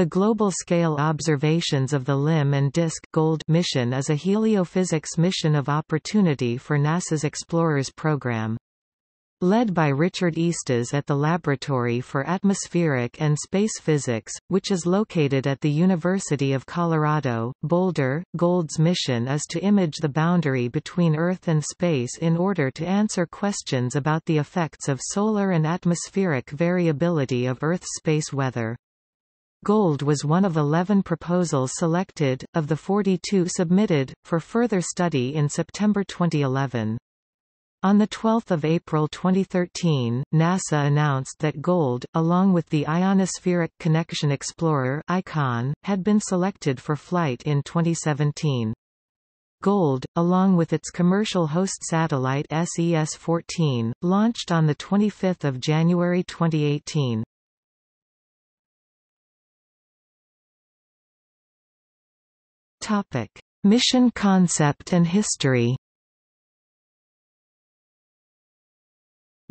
The global-scale observations of the limb and DISC Gold mission is a heliophysics mission of opportunity for NASA's Explorers program. Led by Richard Eastes at the Laboratory for Atmospheric and Space Physics, which is located at the University of Colorado, Boulder, Gold's mission is to image the boundary between Earth and space in order to answer questions about the effects of solar and atmospheric variability of Earth space weather. Gold was one of 11 proposals selected, of the 42 submitted, for further study in September 2011. On 12 April 2013, NASA announced that GOLD, along with the Ionospheric Connection Explorer ICON, had been selected for flight in 2017. GOLD, along with its commercial host satellite SES-14, launched on 25 January 2018. Topic: Mission concept and history.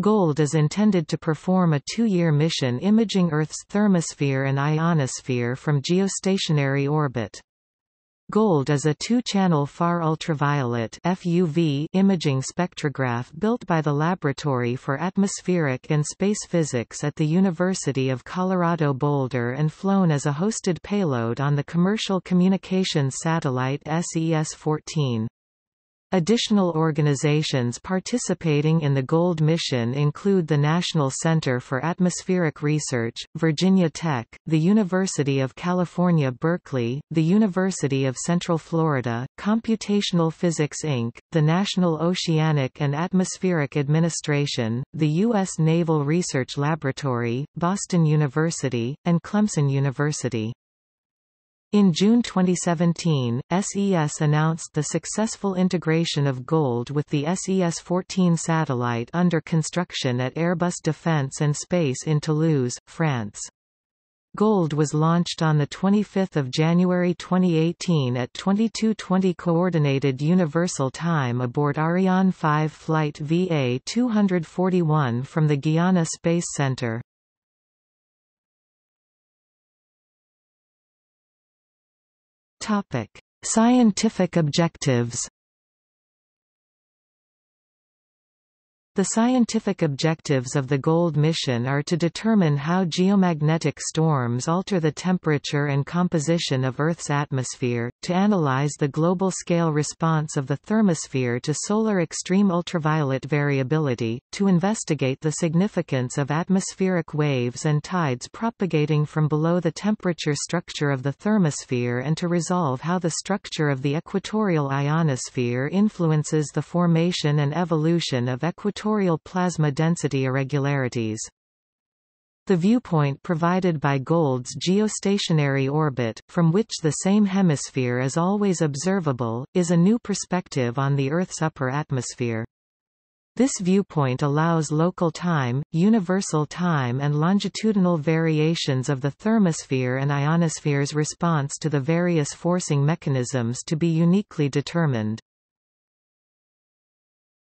GOLD is intended to perform a two-year mission imaging Earth's thermosphere and ionosphere from geostationary orbit. Gold is a two-channel far ultraviolet FUV imaging spectrograph built by the Laboratory for Atmospheric and Space Physics at the University of Colorado Boulder and flown as a hosted payload on the commercial communications satellite SES-14. Additional organizations participating in the Gold Mission include the National Center for Atmospheric Research, Virginia Tech, the University of California Berkeley, the University of Central Florida, Computational Physics Inc., the National Oceanic and Atmospheric Administration, the U.S. Naval Research Laboratory, Boston University, and Clemson University. In June 2017, SES announced the successful integration of GOLD with the SES-14 satellite under construction at Airbus Defence and Space in Toulouse, France. GOLD was launched on 25 January 2018 at 2220 Coordinated Universal Time aboard Ariane 5 Flight VA-241 from the Guiana Space Center. Topic: Scientific objectives The scientific objectives of the GOLD mission are to determine how geomagnetic storms alter the temperature and composition of Earth's atmosphere, to analyze the global scale response of the thermosphere to solar extreme ultraviolet variability, to investigate the significance of atmospheric waves and tides propagating from below the temperature structure of the thermosphere and to resolve how the structure of the equatorial ionosphere influences the formation and evolution of equatorial equatorial plasma density irregularities. The viewpoint provided by Gold's geostationary orbit, from which the same hemisphere is always observable, is a new perspective on the Earth's upper atmosphere. This viewpoint allows local time, universal time and longitudinal variations of the thermosphere and ionosphere's response to the various forcing mechanisms to be uniquely determined.